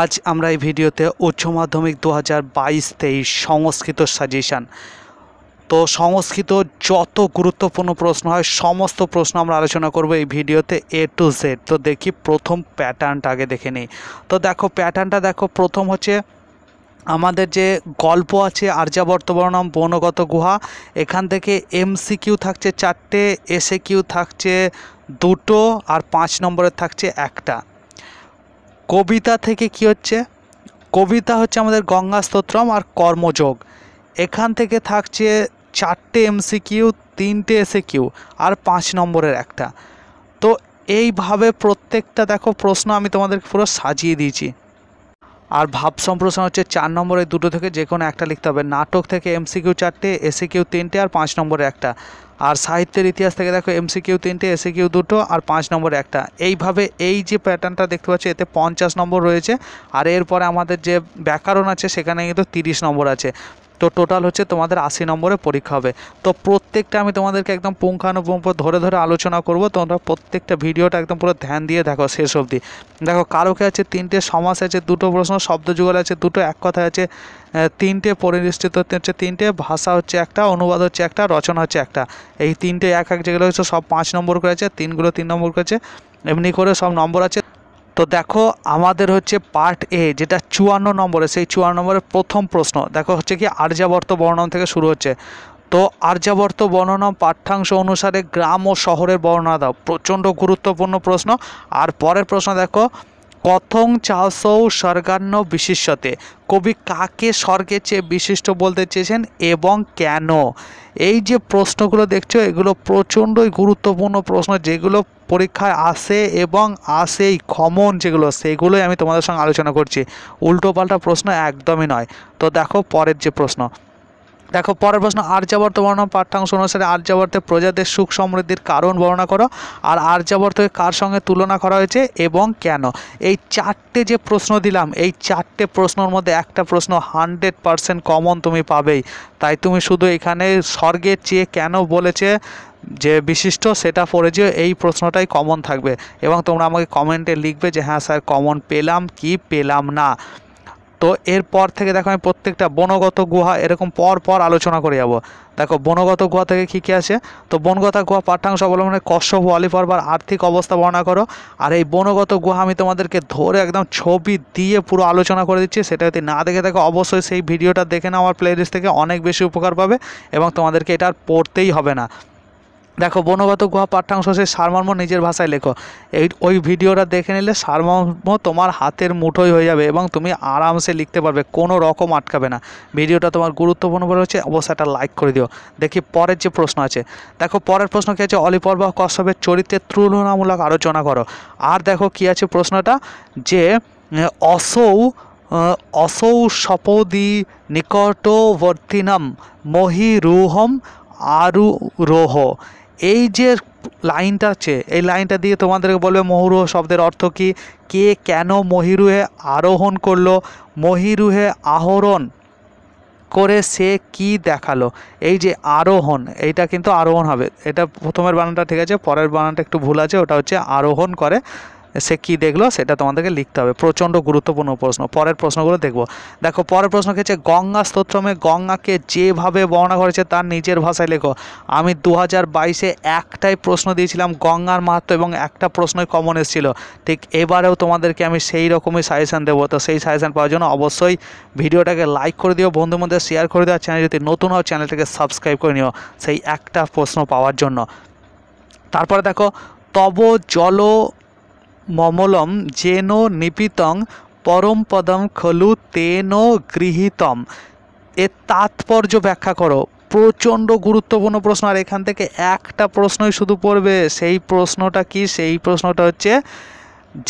আজ আমরা এই ভিডিওতে উচ্চ মাধ্যমিক দু হাজার বাইশ তেইশ সংস্কৃত সাজেশান তো সংস্কৃত যত গুরুত্বপূর্ণ প্রশ্ন হয় সমস্ত প্রশ্ন আমরা আলোচনা করব এই ভিডিওতে এ টু জেড তো দেখি প্রথম প্যাটার্নটা আগে দেখে নিই তো দেখো প্যাটার্নটা দেখো প্রথম হচ্ছে আমাদের যে গল্প আছে আর্যাবর্ত বর্ণম বনগত গুহা এখান থেকে এমসিকিউ থাকছে চারটে এসে কিউ থাকছে দুটো আর পাঁচ নম্বরের থাকছে একটা কবিতা থেকে কি হচ্ছে কবিতা হচ্ছে আমাদের গঙ্গা স্তোত্রম আর কর্মযোগ এখান থেকে থাকছে চারটে এমসিকিউ তিনটে এসে কিউ আর পাঁচ নম্বরের একটা তো এইভাবে প্রত্যেকটা দেখো প্রশ্ন আমি তোমাদেরকে পুরো সাজিয়ে দিয়েছি আর ভাব সম্প্রসারণ হচ্ছে চার নম্বরের দুটো থেকে যে কোনো একটা লিখতে হবে নাটক থেকে এমসিকিউ চারটে এসি কিউ তিনটে আর পাঁচ নম্বরে একটা আর সাহিত্যের ইতিহাস থেকে দেখো এমসিকিউ তিনটে এসিকিউ দুটো আর পাঁচ নম্বরে একটা এইভাবে এই যে প্যাটার্নটা দেখতে পাচ্ছি এতে পঞ্চাশ নম্বর রয়েছে আর এরপরে আমাদের যে ব্যাকরণ আছে সেখানে কিন্তু তিরিশ নম্বর আছে তো টোটাল হচ্ছে তোমাদের আশি নম্বরে পরীক্ষা হবে তো প্রত্যেকটা আমি তোমাদেরকে একদম পুঙ্খানুপুঙ্খ ধরে ধরে আলোচনা করব তোমরা প্রত্যেকটা ভিডিওটা একদম পুরো ধ্যান দিয়ে দেখো শেষ অবধি দেখো কারোকে আছে তিনটে সমাস আছে দুটো প্রশ্ন শব্দ যুগল আছে দুটো এক কথা আছে তিনটে পরিনিষ্ঠিত হচ্ছে তিনটে ভাষা হচ্ছে একটা অনুবাদ হচ্ছে একটা রচনা হচ্ছে একটা এই তিনটে এক এক যেগুলো হচ্ছে সব পাঁচ নম্বর করে আছে তিনগুলো তিন নম্বর করেছে এমনি করে সব নম্বর আছে তো দেখো আমাদের হচ্ছে পার্ট এ যেটা চুয়ান্ন নম্বরে সেই চুয়ান্ন নম্বরের প্রথম প্রশ্ন দেখো হচ্ছে কি আর্যাবর্ত বর্ণন থেকে শুরু হচ্ছে তো আর্যাবর্ত বর্ণনা পাঠ্যাংশ অনুসারে গ্রাম ও শহরের বর্ণনা দাও প্রচণ্ড গুরুত্বপূর্ণ প্রশ্ন আর পরের প্রশ্ন দেখো কথং চাসৌ স্বর্গান্ন বিশিষ্যতে কবি কাকে স্বর্গের চেয়ে বিশিষ্ট বলতে চেয়েছেন এবং কেন এই যে প্রশ্নগুলো দেখছো এগুলো প্রচণ্ডই গুরুত্বপূর্ণ প্রশ্ন যেগুলো পরীক্ষায় আসে এবং আসেই কমন যেগুলো সেগুলোই আমি তোমাদের সঙ্গে আলোচনা করছি উল্টোপাল্টা প্রশ্ন একদমই নয় তো দেখো পরের যে প্রশ্ন দেখো পরের প্রশ্ন আর্যাবর্ত বর্ণনা পাঠ্যাংশ অনুসারে আর্যাবর্তে প্রজাদের সুখ সমৃদ্ধির কারণ বর্ণনা করো আর আর্যাবর্তকে কার সঙ্গে তুলনা করা হয়েছে এবং কেন এই চারটে যে প্রশ্ন দিলাম এই চারটে প্রশ্নর মধ্যে একটা প্রশ্ন হান্ড্রেড পারসেন্ট কমন তুমি পাবেই তাই তুমি শুধু এখানে স্বর্গের চেয়ে কেন বলেছে যে বিশিষ্ট সেটা পড়ে যে এই প্রশ্নটাই কমন থাকবে এবং তোমরা আমাকে কমেন্টে লিখবে যে হ্যাঁ স্যার কমন পেলাম কি পেলাম না তো এরপর থেকে দেখো আমি প্রত্যেকটা বনগত গুহা এরকম পর পর আলোচনা করে যাবো দেখো বনগত গুহা থেকে কী কী আছে তো বনগত গুহা পাঠ্যাংশ অবলম্বনে কশ্যপ পরবার আর্থিক অবস্থা বর্ণনা করো আর এই বনগত গুহা আমি তোমাদেরকে ধরে একদম ছবি দিয়ে পুরো আলোচনা করে দিচ্ছি সেটা যদি না দেখে থাকো অবশ্যই সেই ভিডিওটা দেখে নাও আমার প্লেলিস্ট থেকে অনেক বেশি উপকার পাবে এবং তোমাদেরকে এটা আর পড়তেই হবে না দেখো বনগত গুহা পাঠ্যাংশ সেই সারমর্ম নিজের ভাষায় লেখো এই ওই ভিডিওটা দেখে নিলে সারমর্ম তোমার হাতের মুঠোই হয়ে যাবে এবং তুমি আরামসে লিখতে পারবে কোনো রকম আটকাবে না ভিডিওটা তোমার গুরুত্বপূর্ণ বলে হচ্ছে অবশ্যই একটা লাইক করে দিও দেখি পরের যে প্রশ্ন আছে দেখো পরের প্রশ্ন কী আছে অলিপর্ব কশ্যপের চরিত্রের তুলনামূলক আলোচনা করো আর দেখো কি আছে প্রশ্নটা যে অসৌ অসৌ সপদি নিকটবর্তিনম মহিরুহম আরু রোহ এই যে লাইনটা আছে এই লাইনটা দিয়ে তোমাদেরকে বলবে মহুরুহ শব্দের অর্থ কী কে কেন মহিরুহে আরোহণ করলো মহিরুহে আহরণ করে সে কি দেখালো এই যে আরোহণ এইটা কিন্তু আরোহণ হবে এটা প্রথমের বানানটা ঠিক আছে পরের বানানটা একটু ভুল আছে ওটা হচ্ছে আরোহণ করে সে কি দেখলো সেটা তোমাদেরকে লিখতে হবে প্রচণ্ড গুরুত্বপূর্ণ প্রশ্ন পরের প্রশ্নগুলো দেখব দেখো পরের প্রশ্ন হচ্ছে গঙ্গা স্তোত্রমে গঙ্গাকে যেভাবে বর্ণনা করেছে তার নিজের ভাষায় লেখো আমি দু হাজার বাইশে একটাই প্রশ্ন দিয়েছিলাম গঙ্গার মাহাত্ম এবং একটা প্রশ্নই কমন এসেছিল ঠিক এবারেও তোমাদেরকে আমি সেই রকমই সাজেশান দেবো তো সেই সাজেশান পাওয়ার জন্য অবশ্যই ভিডিওটাকে লাইক করে দিও বন্ধুর মধ্যে শেয়ার করে দিও চ্যানেল যদি নতুন হও চ্যানেলটাকে সাবস্ক্রাইব করে নিও সেই একটা প্রশ্ন পাওয়ার জন্য তারপরে দেখো তব জল মমলম যেন নিপিতং পরম পদম খলু তেন গৃহীতম এর তাৎপর্য ব্যাখ্যা করো প্রচণ্ড গুরুত্বপূর্ণ প্রশ্ন আর এখান থেকে একটা প্রশ্নই শুধু পড়বে সেই প্রশ্নটা কি সেই প্রশ্নটা হচ্ছে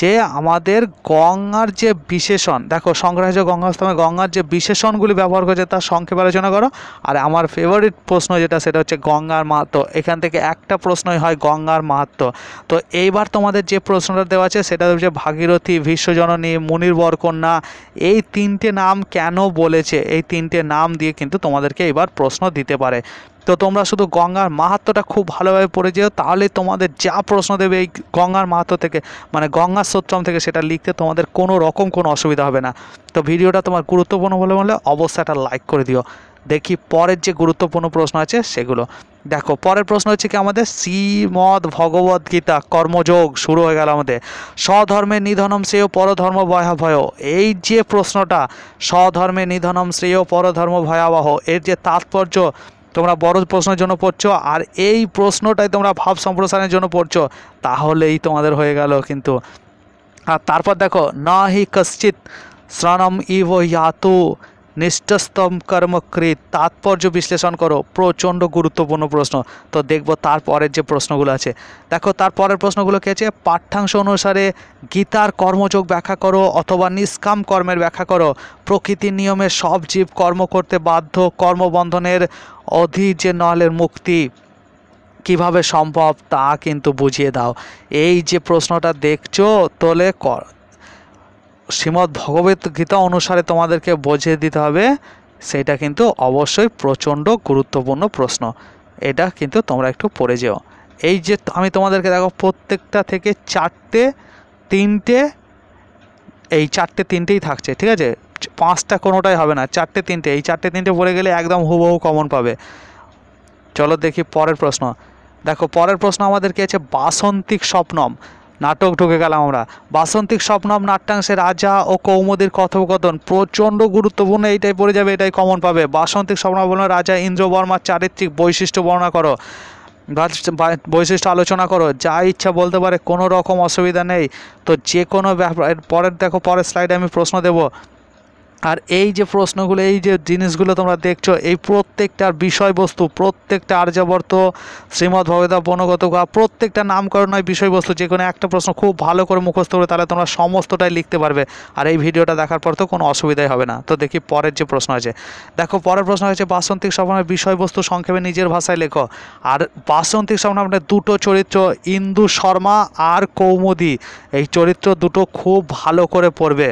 যে আমাদের গঙ্গার যে বিশেষণ দেখো সংগ্রাহ্য গঙ্গাস্তমে গঙ্গার যে বিশেষণগুলি ব্যবহার করেছে তার সংক্ষেপ আলোচনা করো আর আমার ফেভারিট প্রশ্ন যেটা সেটা হচ্ছে গঙ্গার মাহাত্ম এখান থেকে একটা প্রশ্নই হয় গঙ্গার মাহাত্ম তো এইবার তোমাদের যে প্রশ্নটা দেওয়া আছে সেটা হচ্ছে ভাগীরথী বিশ্বজননী মুনির বরকন্যা এই তিনটে নাম কেন বলেছে এই তিনটে নাম দিয়ে কিন্তু তোমাদেরকে এবার প্রশ্ন দিতে পারে তো তোমরা শুধু গঙ্গার মাহাত্মটা খুব ভালোভাবে পড়ে যেও তাহলে তোমাদের যা প্রশ্ন দেবে এই গঙ্গার মাহাত্ম থেকে মানে গঙ্গা সত্রম থেকে সেটা লিখতে তোমাদের কোনো রকম কোনো অসুবিধা হবে না তো ভিডিওটা তোমার গুরুত্বপূর্ণ বলে বলে অবশ্যই একটা লাইক করে দিও দেখি পরের যে গুরুত্বপূর্ণ প্রশ্ন আছে সেগুলো দেখো পরের প্রশ্ন হচ্ছে কি আমাদের শ্রীমদ ভগবত গীতা কর্মযোগ শুরু হয়ে গেল আমাদের স্বধর্মে নিধনম শ্রেয় পরধর্ম ভয়াবহ এই যে প্রশ্নটা স্বধর্মে নিধনম শ্রেয় পরধর্ম ভয়াবহ এর যে তাৎপর্য তোমরা বড় প্রশ্নের জন্য পড়ছো আর এই প্রশ্নটাই তোমরা ভাব সম্প্রসারণের জন্য পড়ছো তাহলেই তোমাদের হয়ে গেল কিন্তু আর তারপর দেখো না হি কশ্চিত শ্রণম ইভ ইয়াতু নিষ্ঠস্তম্কর্মকৃত তাৎপর্য বিশ্লেষণ করো প্রচণ্ড গুরুত্বপূর্ণ প্রশ্ন তো দেখব তারপরের যে প্রশ্নগুলো আছে দেখো তারপরের প্রশ্নগুলো কে আছে পাঠ্যাংশ অনুসারে গীতার কর্মযোগ ব্যাখ্যা করো অথবা নিষ্কাম কর্মের ব্যাখ্যা করো প্রকৃতির নিয়মে সব জীব কর্ম করতে বাধ্য কর্মবন্ধনের অধীর যে নলের মুক্তি কিভাবে সম্ভব তা কিন্তু বুঝিয়ে দাও এই যে প্রশ্নটা দেখছো তোলে শ্রীমদ্ ভগবত গীতা অনুসারে তোমাদেরকে বোঝিয়ে দিতে হবে সেটা কিন্তু অবশ্যই প্রচণ্ড গুরুত্বপূর্ণ প্রশ্ন এটা কিন্তু তোমরা একটু পড়ে যেও এই যে আমি তোমাদেরকে দেখো প্রত্যেকটা থেকে চারটে তিনটে এই চারটে তিনটেই থাকছে ঠিক আছে পাঁচটা কোনোটাই হবে না চারটে তিনটে এই চারটে তিনটে পড়ে গেলে একদম হুবহু কমন পাবে চলো দেখি পরের প্রশ্ন দেখো পরের প্রশ্ন আমাদেরকে আছে বাসন্তিক স্বপ্নম নাটক ঢুকে গেলাম আমরা বাসন্তিক স্বপ্নম নাট্যাংশে রাজা ও কৌমদির কথোপকথন প্রচণ্ড গুরুত্বপূর্ণ এইটাই পড়ে যাবে এটাই কমন পাবে বাসন্তিক স্বপ্নবর্ণ রাজা ইন্দ্রবর্মার চারিত্রিক বৈশিষ্ট্য বর্ণনা করো বৈশিষ্ট্য আলোচনা করো যা ইচ্ছা বলতে পারে কোনো রকম অসুবিধা নেই তো যে কোনো ব্যাপার পরের দেখো পরের স্লাইডে আমি প্রশ্ন দেবো আর এই যে প্রশ্নগুলো এই যে জিনিসগুলো তোমরা দেখছো এই প্রত্যেকটার বিষয়বস্তু প্রত্যেকটা আর্যাবর্ত শ্রীমদ ভগবতা বনগত প্রত্যেকটা নামকরণ হয় বিষয়বস্তু যে কোনো একটা প্রশ্ন খুব ভালো করে মুখস্থ করে তাহলে তোমরা সমস্তটাই লিখতে পারবে আর এই ভিডিওটা দেখার পর তো কোনো অসুবিধাই হবে না তো দেখি পরের যে প্রশ্ন আছে দেখো পরের প্রশ্ন হয়েছে বাসন্তিক স্বপ্নের বিষয়বস্তু সংক্ষেপে নিজের ভাষায় লেখো আর বাসন্তিক স্বপ্ন আপনার দুটো চরিত্র ইন্দু শর্মা আর কৌমুদি এই চরিত্র দুটো খুব ভালো করে পড়বে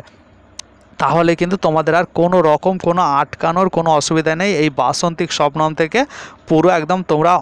তাহলে কিন্তু তোমাদের আর কোনো রকম কোনো আটকানোর কোনো অসুবিধা নেই এই বাসন্তিক স্বপ্নম থেকে পুরো একদম তোমরা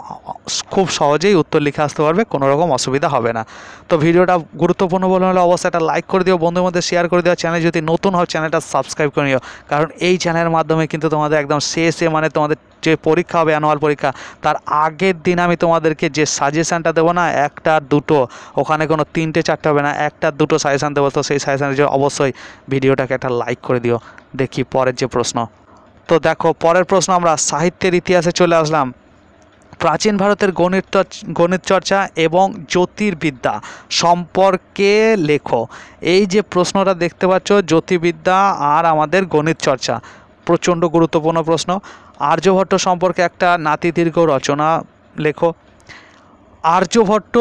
খুব সহজেই উত্তর লিখে আসতে পারবে কোনো রকম অসুবিধা হবে না তো ভিডিওটা গুরুত্বপূর্ণ বলে হলে অবশ্যই একটা লাইক করে দিও বন্ধুর মধ্যে শেয়ার করে দিও চ্যানেল যদি নতুন হয় চ্যানেলটা সাবস্ক্রাইব করে নিও কারণ এই চ্যানেলের মাধ্যমে কিন্তু তোমাদের একদম শেষে মানে তোমাদের যে পরীক্ষা হবে অ্যানুয়াল পরীক্ষা তার আগের দিন আমি তোমাদেরকে যে সাজেশানটা দেবো না একটা দুটো ওখানে কোনো তিনটে চারটে হবে না একটা দুটো সাজেশান দেবো তো সেই সাজেশানের জন্য অবশ্যই ভিডিওটাকে একটা লাইক করে দিও দেখি পরের যে প্রশ্ন তো দেখো পরের প্রশ্ন আমরা সাহিত্যের ইতিহাসে চলে আসলাম প্রাচীন ভারতের গণিত গণিত চর্চা এবং জ্যোতির্বিদ্যা সম্পর্কে লেখো এই যে প্রশ্নটা দেখতে পাচ্ছ জ্যোতির্বিদ্যা আর আমাদের গণিত চর্চা প্রচণ্ড গুরুত্বপূর্ণ প্রশ্ন আর্যভট্ট সম্পর্কে একটা নাতিদীর্ঘ রচনা লেখো আর্যভট্ট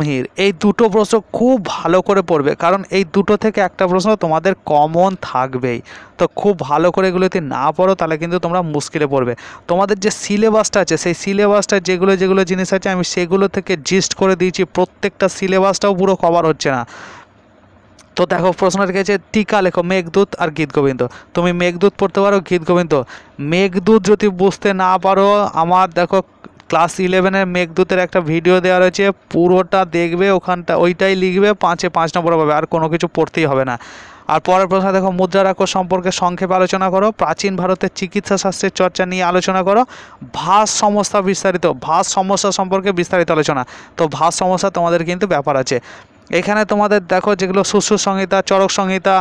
মিহির এই দুটো প্রশ্ন খুব ভালো করে পড়বে কারণ এই দুটো থেকে একটা প্রশ্ন তোমাদের কমন থাকবেই তো খুব ভালো করে এগুলোতে না পড়ো তাহলে কিন্তু তোমরা মুশকিলে পড়বে তোমাদের যে সিলেবাসটা আছে সেই সিলেবাসটা যেগুলো যেগুলো জিনিস আছে আমি সেগুলো থেকে জিস্ট করে দিয়েছি প্রত্যেকটা সিলেবাসটাও পুরো কভার হচ্ছে না তো দেখো প্রশ্ন রেখেছে টিকা লেখো মেঘদূত আর গীত গোবিন্দ তুমি মেঘদূত পড়তে পারো গীত গোবিন্দ মেঘদূত যদি বুঝতে না পারো আমার দেখো ক্লাস ইলেভেনের মেঘদূতের একটা ভিডিও দেওয়া রয়েছে পুরোটা দেখবে ওখানটা ওইটাই লিখবে পাঁচে পাঁচ নম্বর পাবে আর কোনো কিছু পড়তেই হবে না আর পরের প্রশ্ন দেখো মুদ্রারাক্ষর সম্পর্কে সংক্ষেপে আলোচনা করো প্রাচীন ভারতের চিকিৎসা শাস্ত্রের চর্চা নিয়ে আলোচনা করো ভাস সমস্যা বিস্তারিত ভাস সমস্যা সম্পর্কে বিস্তারিত আলোচনা তো ভাস সমস্যা তোমাদের কিন্তু ব্যাপার আছে এখানে তোমাদের দেখো যেগুলো সুশ্রু সংহিতা চরক সংহিতা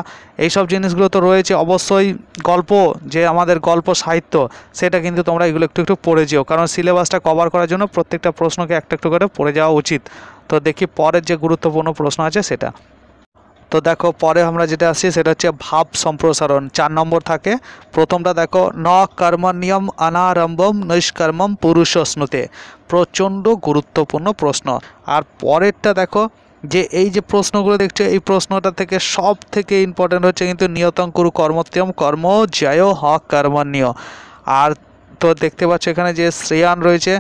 এইসব জিনিসগুলো তো রয়েছে অবশ্যই গল্প যে আমাদের গল্প সাহিত্য সেটা কিন্তু তোমরা এগুলো একটু একটু পড়ে যেও কারণ সিলেবাসটা কভার করার জন্য প্রত্যেকটা প্রশ্নকে একটা একটু করে পড়ে যাওয়া উচিত তো দেখি পরের যে গুরুত্বপূর্ণ প্রশ্ন আছে সেটা তো দেখো পরে আমরা যেটা আসছি সেটা হচ্ছে ভাব সম্প্রসারণ চার নম্বর থাকে প্রথমটা দেখো ন কর্মনিয়ম অনারম্ভম নৈষ্কর্মম পুরুষ স্নুতে প্রচণ্ড গুরুত্বপূর্ণ প্রশ্ন আর পরেরটা দেখো যে এই যে প্রশ্নগুলো দেখছো এই প্রশ্নটা থেকে সব থেকে ইম্পর্টেন্ট হচ্ছে কিন্তু নিয়তং কুরু কর্মত্যম কর্ম জয় হক কর্মণীয় আর তো দেখতে পাচ্ছ এখানে যে শ্রেয়ান রয়েছে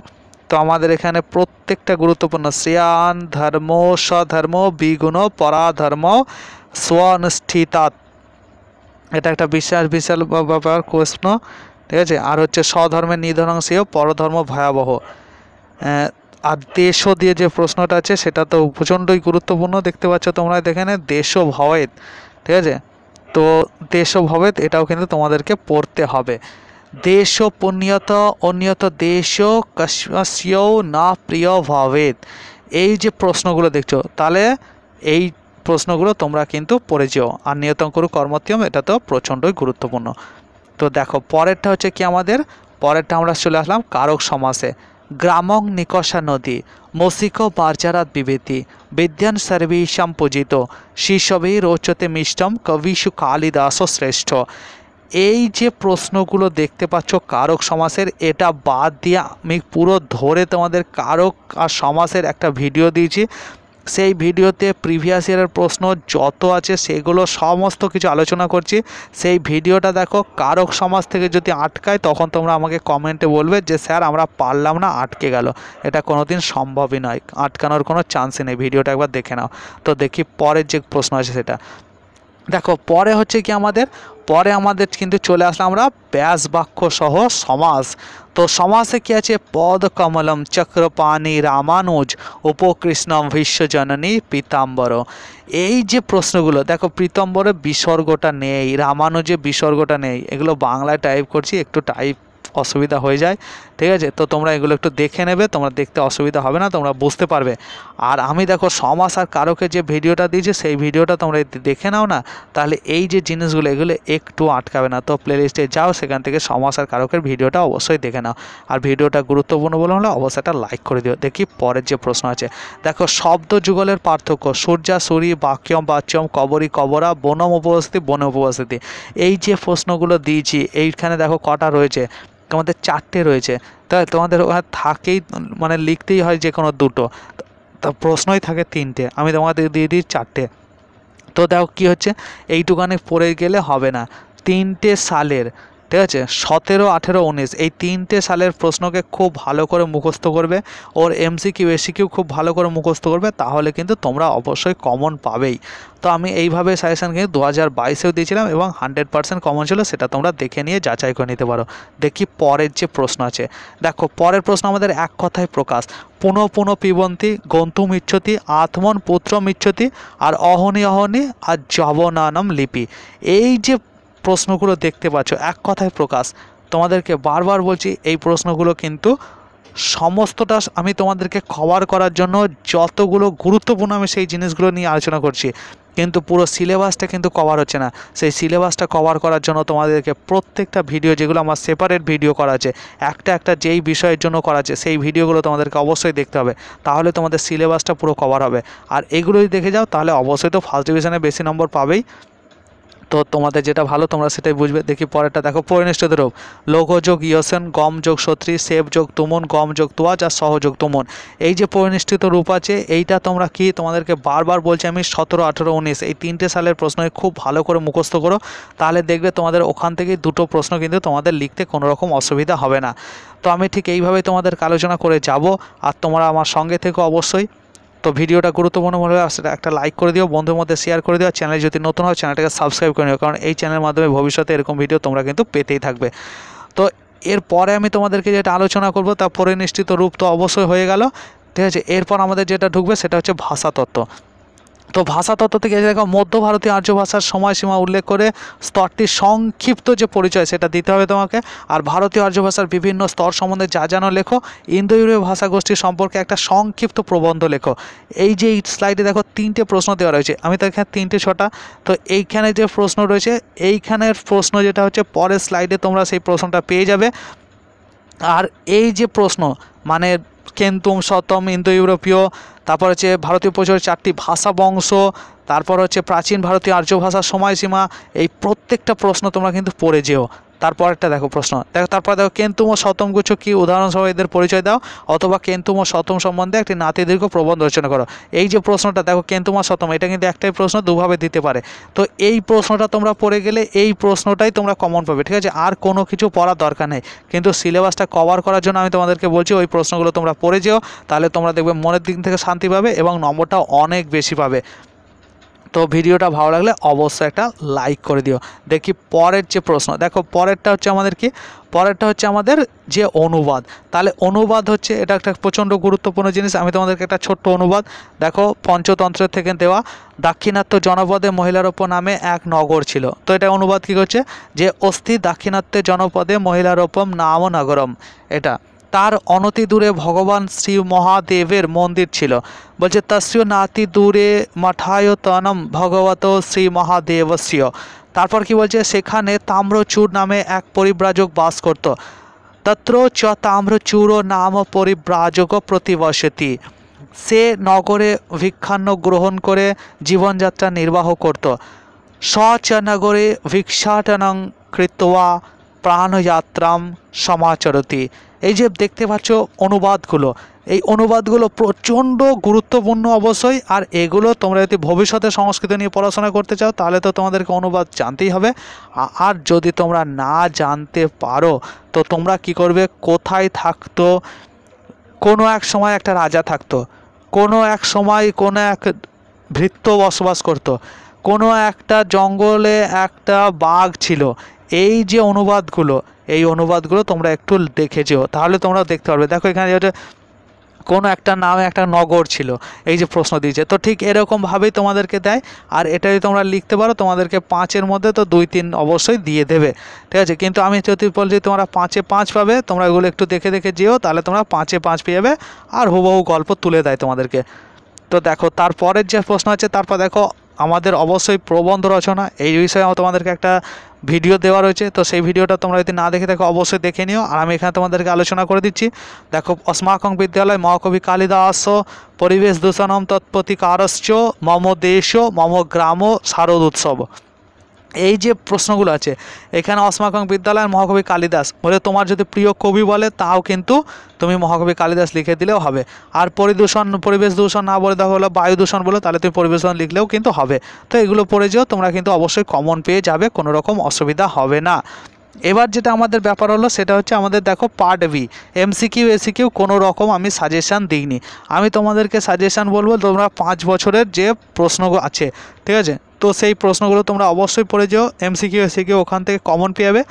তো আমাদের এখানে প্রত্যেকটা গুরুত্বপূর্ণ শ্রেয়ান ধর্ম স্বধর্ম বিগুণ পরাধর্ম অনুষ্ঠিতা এটা একটা বিশাল বিশাল ব্যাপার প্রশ্ন ঠিক আছে আর হচ্ছে স্বধর্মের নিধনংশীয় পরধর্ম ভয়াবহ আর দেশও দিয়ে যে প্রশ্নটা আছে সেটা তো প্রচণ্ডই গুরুত্বপূর্ণ দেখতে পাচ্ছ তোমরা দেখে নে ও ভয়েত ঠিক আছে তো দেশ ভবেত এটাও কিন্তু তোমাদেরকে পড়তে হবে দেশ পুণ্যত অন্যত দেশ কশ্মস্যও না প্রিয় ভবেত এই যে প্রশ্নগুলো দেখছো তাহলে এই প্রশ্নগুলো তোমরা কিন্তু পড়ে যেও আর করু কর্মত্যম এটা তো প্রচণ্ডই গুরুত্বপূর্ণ তো দেখো পরেরটা হচ্ছে কি আমাদের পরেরটা আমরা চলে আসলাম কারক সমাসে গ্রামং নিকষা নদী মসিকো বার্জারাত বিভেতি বিদ্যান সর্বেশাম পূজিত শিশবে রোচতে মিষ্টম সু কালিদাস শ্রেষ্ঠ এই যে প্রশ্নগুলো দেখতে পাচ্ছ কারক সমাসের এটা বাদ দিয়ে আমি পুরো ধরে তোমাদের কারক আর সমাসের একটা ভিডিও দিয়েছি সেই ভিডিওতে প্রিভিয়াস ইয়ারের প্রশ্ন যত আছে সেগুলো সমস্ত কিছু আলোচনা করছি সেই ভিডিওটা দেখো কারক সমাজ থেকে যদি আটকায় তখন তোমরা আমাকে কমেন্টে বলবে যে স্যার আমরা পারলাম না আটকে গেল এটা কোনো দিন সম্ভবই নয় আটকানোর কোনো চান্সই নেই ভিডিওটা একবার দেখে নাও তো দেখি পরের যে প্রশ্ন আছে সেটা দেখো পরে হচ্ছে কি আমাদের পরে আমাদের কিন্তু চলে আসলাম আমরা ব্যাস বাক্য সহ সমাস তো সমাসে কি আছে পদ কমলম চক্রপাণি রামানুজ উপকৃষ্ণম বিশ্বজননী পীতাম্বর এই যে প্রশ্নগুলো দেখো পীতাম্বরে বিসর্গটা নেই রামানুজে বিসর্গটা নেই এগুলো বাংলায় টাইপ করছি একটু টাইপ অসুবিধা হয়ে যায় ঠিক আছে তো তোমরা এগুলো একটু দেখে নেবে তোমরা দেখতে অসুবিধা হবে না তোমরা বুঝতে পারবে আর আমি দেখো সমাস আর কারোকে যে ভিডিওটা দিয়েছি সেই ভিডিওটা তোমরা দেখে নাও না তাহলে এই যে জিনিসগুলো এগুলো একটু আটকাবে না তো প্লেলিস্টে যাও সেখান থেকে সমাস আর কারকের ভিডিওটা অবশ্যই দেখে নাও আর ভিডিওটা গুরুত্বপূর্ণ বলে হলে অবশ্যই একটা লাইক করে দিও দেখি পরের যে প্রশ্ন আছে দেখো শব্দ যুগলের পার্থক্য সূর্যা সুরি বাক্যম বাচ্যম কবরী কবরা বনম উপস্থিতি বন উপস্থিতি এই যে প্রশ্নগুলো দিয়েছি এইখানে দেখো কটা রয়েছে তোমাদের চারটে রয়েছে তাই তোমাদের ওখানে থাকেই মানে লিখতেই হয় যে কোনো দুটো প্রশ্নই থাকে তিনটে আমি তোমাদের দিয়ে দিই চারটে তো দেখো কী হচ্ছে এইটুখানে পড়ে গেলে হবে না তিনটে সালের ঠিক আছে সতেরো আঠেরো উনিশ এই তিনটে সালের প্রশ্নকে খুব ভালো করে মুখস্থ করবে ওর এমসি কিউ এসি কিউ খুব ভালো করে মুখস্থ করবে তাহলে কিন্তু তোমরা অবশ্যই কমন পাবেই তো আমি এইভাবে সাজেশান কিন্তু দু হাজার বাইশেও দিয়েছিলাম এবং হান্ড্রেড পার্সেন্ট কমন ছিল সেটা তোমরা দেখে নিয়ে যাচাই করে নিতে পারো দেখি পরের যে প্রশ্ন আছে দেখো পরের প্রশ্ন আমাদের এক কথায় প্রকাশ পুনঃ পুনঃ পিবন্তি গন্তু মিচ্ছতি আত্মন পুত্র মিচ্ছতি আর অহনি অহনি আর জবনানম লিপি এই যে প্রশ্নগুলো দেখতে পাচ্ছ এক কথায় প্রকাশ তোমাদেরকে বারবার বলছি এই প্রশ্নগুলো কিন্তু সমস্তটা আমি তোমাদেরকে কভার করার জন্য যতগুলো গুরুত্বপূর্ণ আমি সেই জিনিসগুলো নিয়ে আলোচনা করছি কিন্তু পুরো সিলেবাসটা কিন্তু কভার হচ্ছে না সেই সিলেবাসটা কভার করার জন্য তোমাদেরকে প্রত্যেকটা ভিডিও যেগুলো আমার সেপারেট ভিডিও করা আছে একটা একটা যেই বিষয়ের জন্য করা আছে সেই ভিডিওগুলো তোমাদেরকে অবশ্যই দেখতে হবে তাহলে তোমাদের সিলেবাসটা পুরো কভার হবে আর এগুলোই দেখে যাও তাহলে অবশ্যই তো ফার্স্ট ডিভিশনে বেশি নম্বর পাবেই তো তোমাদের যেটা ভালো তোমরা সেটাই বুঝবে দেখি পরেরটা দেখো পরিনিষ্ঠিত রূপ লৌহ যোগ ইয়সেন গম যোগ সত্রি সেব যোগ তুমন গম যোগ তোয়াজ আর সহযোগ তুমন এই যে পরিনিষ্ঠিত রূপ আছে এইটা তোমরা কি তোমাদেরকে বারবার বলছি আমি সতেরো আঠেরো উনিশ এই তিনটে সালের প্রশ্ন খুব ভালো করে মুখস্থ করো তাহলে দেখবে তোমাদের ওখান থেকে দুটো প্রশ্ন কিন্তু তোমাদের লিখতে কোনো রকম অসুবিধা হবে না তো আমি ঠিক এইভাবে তোমাদের আলোচনা করে যাব আর তোমরা আমার সঙ্গে থেকে অবশ্যই তো ভিডিওটা গুরুত্বপূর্ণ মনে হয় সেটা একটা লাইক করে দিও বন্ধুর মধ্যে শেয়ার করে দিও চ্যানেল যদি নতুন হয় চ্যানেলটাকে সাবস্ক্রাইব করে নিও কারণ এই চ্যানেলের মাধ্যমে ভবিষ্যতে এরকম ভিডিও তোমরা কিন্তু পেতেই থাকবে তো এরপরে আমি তোমাদেরকে যেটা আলোচনা করব তা পরিনিষ্ঠিত রূপ তো অবশ্যই হয়ে গেল ঠিক আছে এরপর আমাদের যেটা ঢুকবে সেটা হচ্ছে ভাষাতত্ত্ব তো ভাষাতত্ত্ব থেকে দেখো মধ্য ভারতীয় আর্য ভাষার সময়সীমা উল্লেখ করে স্তরটির সংক্ষিপ্ত যে পরিচয় সেটা দিতে হবে তোমাকে আর ভারতীয় আর্য ভাষার বিভিন্ন স্তর সম্বন্ধে যা জানো লেখো ইন্দো ইউরোপীয় ভাষাগোষ্ঠী সম্পর্কে একটা সংক্ষিপ্ত প্রবন্ধ লেখো এই যে এই স্লাইডে দেখো তিনটে প্রশ্ন দেওয়া রয়েছে আমি তো এখানে তিনটে ছটা তো এইখানে যে প্রশ্ন রয়েছে এইখানের প্রশ্ন যেটা হচ্ছে পরের স্লাইডে তোমরা সেই প্রশ্নটা পেয়ে যাবে আর এই যে প্রশ্ন মানে কেন্তুম সতম ইন্দো ইউরোপীয় তারপর হচ্ছে ভারতীয় প্রচুর চারটি ভাষা বংশ তারপর হচ্ছে প্রাচীন ভারতীয় আর্য ভাষার সময়সীমা এই প্রত্যেকটা প্রশ্ন তোমরা কিন্তু পড়ে যেও তারপর একটা দেখো প্রশ্ন দেখো তারপর দেখো কেন্তুম শতম শতমগুচ্ছ কি উদাহরণসহ এদের পরিচয় দাও অথবা কেন্তুম শতম সম্বন্ধে একটি নাতিদীর্ঘ প্রবন্ধ রচনা করো এই যে প্রশ্নটা দেখো কেন্তুম শতম এটা কিন্তু একটাই প্রশ্ন দুভাবে দিতে পারে তো এই প্রশ্নটা তোমরা পড়ে গেলে এই প্রশ্নটাই তোমরা কমন পাবে ঠিক আছে আর কোনো কিছু পড়ার দরকার নেই কিন্তু সিলেবাসটা কভার করার জন্য আমি তোমাদেরকে বলছি ওই প্রশ্নগুলো তোমরা পড়ে যেও তাহলে তোমরা দেখবে মনের দিক থেকে শান্তি পাবে এবং নম্বরটা অনেক বেশি পাবে তো ভিডিওটা ভালো লাগলে অবশ্যই একটা লাইক করে দিও দেখি পরের যে প্রশ্ন দেখো পরেরটা হচ্ছে আমাদের কি পরেরটা হচ্ছে আমাদের যে অনুবাদ তাহলে অনুবাদ হচ্ছে এটা একটা প্রচণ্ড গুরুত্বপূর্ণ জিনিস আমি তোমাদেরকে একটা ছোট্ট অনুবাদ দেখো পঞ্চতন্ত্রের থেকে দেওয়া দাক্ষিণাত্য জনপদে মহিলার ওপর নামে এক নগর ছিল তো এটা অনুবাদ কী করছে যে অস্থি দাক্ষিণাত্যে জনপদে মহিলার ওপর নাম নগরম এটা তার অনতি দূরে ভগবান শ্রী মহাদেবের মন্দির ছিল বলছে তস্য নাতি দূরে মঠায়তনম ভগবত শ্রী মহাদেবস্য তারপর কি বলছে সেখানে তাম্রচূড় নামে এক পরিব্রাজক বাস করত তত্র চ তাম্রচুর নাম পরিব্রাজক প্রতিবসতি সে নগরে ভিক্ষান্ন গ্রহণ করে জীবনযাত্রা নির্বাহ করত স চ নগরে ভিক্ষাটনং কৃত্বা প্রাণযাত্রাম সমাচরতি এই যে দেখতে পাচ্ছ অনুবাদগুলো এই অনুবাদগুলো প্রচণ্ড গুরুত্বপূর্ণ অবশ্যই আর এগুলো তোমরা যদি ভবিষ্যতে সংস্কৃত নিয়ে পড়াশোনা করতে চাও তাহলে তো তোমাদেরকে অনুবাদ জানতেই হবে আর যদি তোমরা না জানতে পারো তো তোমরা কি করবে কোথায় থাকতো কোনো এক সময় একটা রাজা থাকতো কোনো এক সময় কোনো এক ভৃত্য বসবাস করতো কোনো একটা জঙ্গলে একটা বাঘ ছিল এই যে অনুবাদগুলো এই অনুবাদগুলো তোমরা একটু দেখে যেও তাহলে তোমরা দেখতে পারবে দেখো এখানে যে কোনো একটা নামে একটা নগর ছিল এই যে প্রশ্ন দিয়েছে তো ঠিক এরকমভাবেই তোমাদেরকে দেয় আর এটা যদি তোমরা লিখতে পারো তোমাদেরকে পাঁচের মধ্যে তো দুই তিন অবশ্যই দিয়ে দেবে ঠিক আছে কিন্তু আমি যদি বলছি তোমরা পাঁচে পাঁচ পাবে তোমরা এগুলো একটু দেখে দেখে যেও তাহলে তোমরা পাঁচে পাঁচ পেয়ে যাবে আর হুবহু গল্প তুলে দেয় তোমাদেরকে তো দেখো তারপরের যে প্রশ্ন আছে তারপর দেখো আমাদের অবশ্যই প্রবন্ধ রচনা এই বিষয়ে তোমাদেরকে একটা ভিডিও দেওয়া রয়েছে তো সেই ভিডিওটা তোমরা যদি না দেখে থাকো অবশ্যই দেখে নিও আর আমি এখানে তোমাদেরকে আলোচনা করে দিচ্ছি দেখো অস্মাকং বিদ্যালয় মহাকবি কালিদাস পরিবেশ দূষণম তৎপ্রতিকারশ্চ মম দেশ মম গ্রাম শারদ উৎসব এই যে প্রশ্নগুলো আছে এখানে অসমাকং বিদ্যালয়ের মহাকবি কালিদাস বলে তোমার যদি প্রিয় কবি বলে তাও কিন্তু তুমি মহাকবি কালিদাস লিখে দিলেও হবে আর পরিদূষণ পরিবেশ দূষণ না বলে দেখা হলো বায়ু দূষণ বলে তাহলে তুমি পরিবেশ দূষণ লিখলেও কিন্তু হবে তো এগুলো পড়ে যেও তোমরা কিন্তু অবশ্যই কমন পেয়ে যাবে কোনো রকম অসুবিধা হবে না এবার যেটা আমাদের ব্যাপার হলো সেটা হচ্ছে আমাদের দেখো পার্ট বি এমসিকিউ এসিকিউ কোনো রকম আমি সাজেশান দিইনি আমি তোমাদেরকে সাজেশান বলবো তোমরা পাঁচ বছরের যে প্রশ্ন আছে ঠিক আছে তো সেই প্রশ্নগুলো তোমরা অবশ্যই পড়ে যেও এমসিকিউ এসিকিউ ওখান থেকে কমন পেয়ে যাবে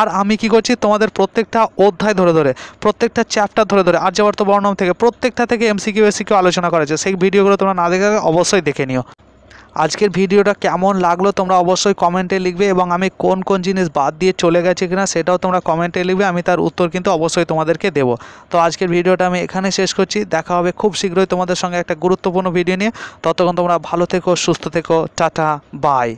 আর আমি কি করছি তোমাদের প্রত্যেকটা অধ্যায় ধরে ধরে প্রত্যেকটা চ্যাপ্টার ধরে ধরে আর্যাবর্ত বর্ণম থেকে প্রত্যেকটা থেকে এমসিকিউ এসিকিউ আলোচনা করেছে সেই ভিডিওগুলো তোমরা না দেখে অবশ্যই দেখে নিও আজকের ভিডিওটা কেমন লাগলো তোমরা অবশ্যই কমেন্টে লিখবে এবং আমি কোন কোন জিনিস বাদ দিয়ে চলে গেছে কিনা সেটাও তোমরা কমেন্টে লিখবে আমি তার উত্তর কিন্তু অবশ্যই তোমাদেরকে দেব তো আজকের ভিডিওটা আমি এখানে শেষ করছি দেখা হবে খুব শীঘ্রই তোমাদের সঙ্গে একটা গুরুত্বপূর্ণ ভিডিও নিয়ে ততক্ষণ তোমরা ভালো থেকো সুস্থ থেকো টাটা বাই